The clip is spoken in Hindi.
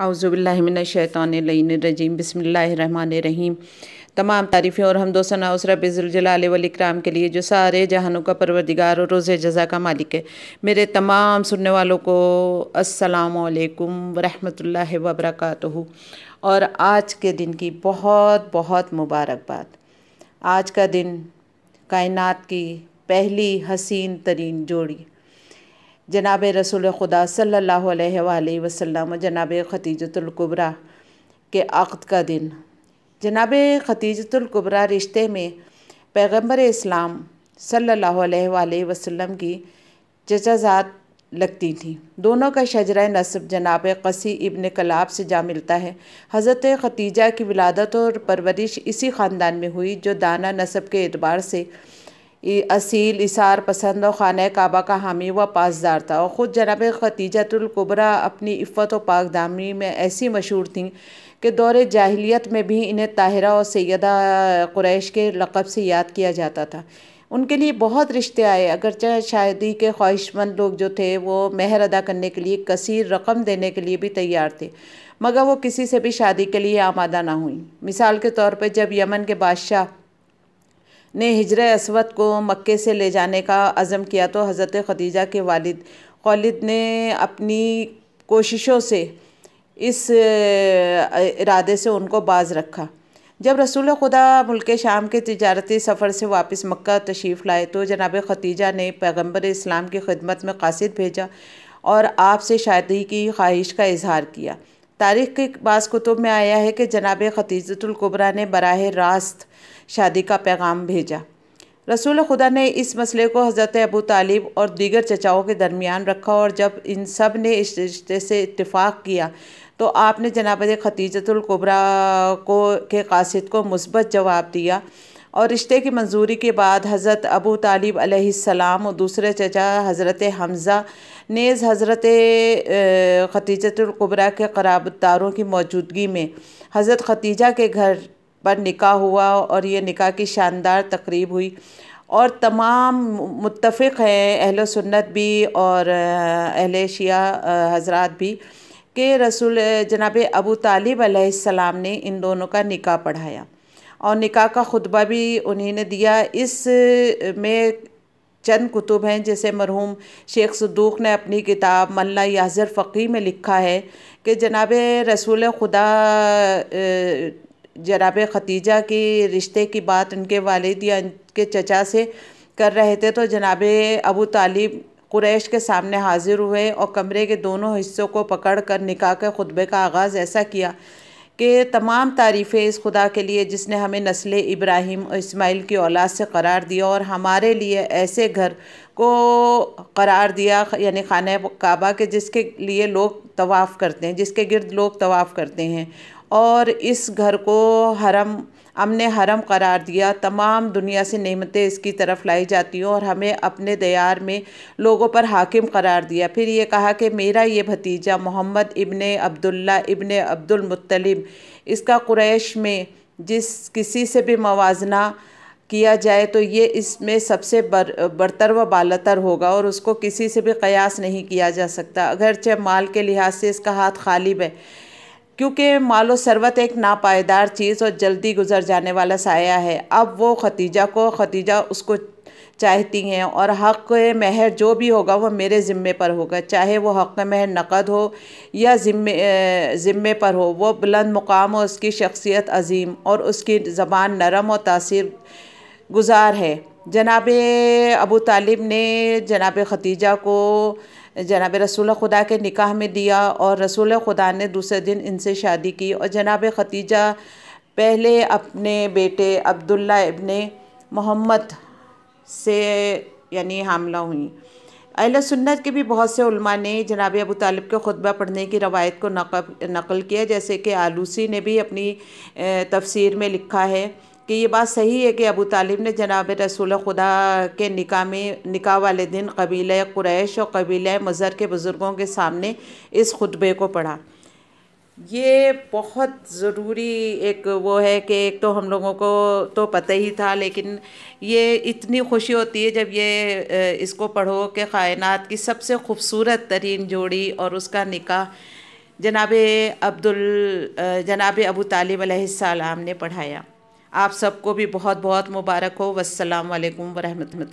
आउज़बिल्लिमिनशैतानरजीम बसमीम तमाम तारीफ़ें और हमदोसना उस रबिज़ुलजलाल वलिक्राम के लिए जो सारे जहानों का परवरदिगार और रोज़ जज़ा का मालिक है मेरे तमाम सुनने वालों को असलकम वरहल वबरक और आज के दिन की बहुत बहुत मुबारकबाद आज का दिन कायनत की पहली हसीन तरीन जोड़ी जनाब रसूल खुदा सल्ला वसम जनाब ख़तीजतुल्कुबरा के आकद का दिन जनाब ख़तीजतुल्कुबरा रिश्ते में पैगम्बर इस्लाम सल्ला वसम की चचाजात लगती थी दोनों का शजरा नसब जनाब कसी इब्न कलाब से जा मिलता है हज़रत ख़तीजा की विलादत और परवरिश इसी ख़ानदान में हुई जो दाना नसब के एतबार से असील इसार पसंद और ख़ान काबा का हामी व पासदार था और ख़ुद जनाब ख़तीजतुल्कुबरा अपनी इफत व पाकदामी में ऐसी मशहूर थीं कि दौर जाहिलियत में भी इन्हें ताहरा और सैदा क्रैश के लक़ब से याद किया जाता था उनके लिए बहुत रिश्ते आए अगरचे शादी के ख्वाहिशमंद लोग जो थे वो मेहर अदा करने के लिए कसर रकम देने के लिए भी तैयार थे मगर वो किसी से भी शादी के लिए आमादा ना हुई मिसाल के तौर पर जब यमन के बादशाह ने हिजर असवद को मक्के से ले जाने का आज़म किया तो हज़रत खदीजा के वालिद खलिद ने अपनी कोशिशों से इस इरादे से उनको बाज रखा जब रसूल खुदा मुल्क शाम के तजारती सफ़र से वापस मक्का तशरीफ़ लाए तो जनाब खतीजा ने पैगंबर इस्लाम की खिदमत में कासद भेजा और आपसे शादी की ख्वाहिश का इजहार किया तारीख के बास कुतुब में आया है कि जनाब खतीजतुल्कुबरा ने बरह रास्त शादी का पैगाम भेजा रसूल खुदा ने इस मसले को हज़रत अबू तालिब और दीगर चचाओं के दरमियान रखा और जब इन सब ने इस रिश्ते से इतफ़ाक़ किया तो आपने जनाब खतीजतुल्कुबरा को के कासिद को मुसबत जवाब दिया और रिश्ते की मंजूरी के बाद हज़रत अबू तालिब अलैहिस्सलाम और दूसरे चचा हज़रत हमज़ा नेज़ हज़रत खतीजतुल्कुबरा के कराबदारों की मौजूदगी में हज़रत खतीजा के घर पर निकाह हुआ और ये निकाह की शानदार तकरीब हुई और तमाम मुतफ़ हैं अहल सुन्नत भी और अहल शिया हजरात भी के रसूल जनाब अबू तालिब अलैहिस्सलाम ने इन दोनों का निकाह पढ़ाया और निकाह का खुतबा भी उन्हें ने दिया इस में चंद कुतुब हैं जैसे मरहूम शेख सदूक ने अपनी किताब मल्ला याजर फ़कीह में लिखा है कि जनाब रसूल खुदा जनाब खतीजा के रिश्ते की बात उनके वालद या उनके चचा से कर रहे थे तो जनाब अबू तालिब कुरैश के सामने हाजिर हुए और कमरे के दोनों हिस्सों को पकड़ कर निकाह के खुतबे का आगाज़ ऐसा किया कि तमाम तारीफ़ें इस खुदा के लिए जिसने हमें नस्ल इब्राहिम और इस्माइल की औलाद से करार दिया और हमारे लिए ऐसे घर को करार दिया यानी खाना काबा के जिसके लिए लोग तवाफ़ करते हैं जिसके गिरद लोग तवाफ़ करते हैं और इस घर को हरम हमने हरम करार दिया तमाम दुनिया से नेमतें इसकी तरफ लाई जाती हूँ और हमें अपने दयार में लोगों पर हाकिम करार दिया फिर ये कहा कि मेरा ये भतीजा मोहम्मद इब्ने अब्दुल्ला इब्ने अब्दुल मुत्तलिब इसका कुरैश में जिस किसी से भी मवाजना किया जाए तो ये इसमें सबसे बर बरतर व बालतर होगा और उसको किसी से भी कयास नहीं किया जा सकता अगरचे माल के लिहाज से इसका हाथ खालिब है क्योंकि मालो सरवत एक नापायदार चीज़ और जल्दी गुजर जाने वाला साया है अब वो खतीजा को खतीजा उसको चाहती हैं और हक़ महर जो भी होगा वो मेरे ज़िम्मे पर होगा चाहे वो हक़ महर नकद हो या ज़िम्मे ज़िम्मे पर हो वो बुलंद मुकाम और उसकी शख्सियत अजीम और उसकी ज़बान नरम और तासीर गुजार है जनाब अबू तालिब ने जनाब ख़तीजा को जनाब रसूल खुदा के निकाह में दिया और रसूल खुदा ने दूसरे दिन इनसे शादी की और जनाब ख़तीजा पहले अपने बेटे अब्दुल्ला इबन मोहम्मद से यानी हामला हुई अहल सुन्नत के भी बहुत से उलमा ने जनाब अबू तालिब के खुतबा पढ़ने की रवायत को नकल किया जैसे कि आलूसी ने भी अपनी तफसीर में लिखा है कि ये बात सही है कि अबू तालिब ने जनाब रसूल खुदा के निका में निका वाले दिन कबील क्रैश और कबील मज़र के बुज़ुर्गों के सामने इस खुतबे को पढ़ा ये बहुत ज़रूरी एक वो है कि एक तो हम लोगों को तो पता ही था लेकिन ये इतनी खुशी होती है जब ये इसको पढ़ो कि कायनात की सबसे खूबसूरत तरीन जोड़ी और उसका निका जनाब अब्दुल जनाब अबू तालिब ने पढ़ाया आप सबको भी बहुत बहुत मुबारक हो वसलम वरहमत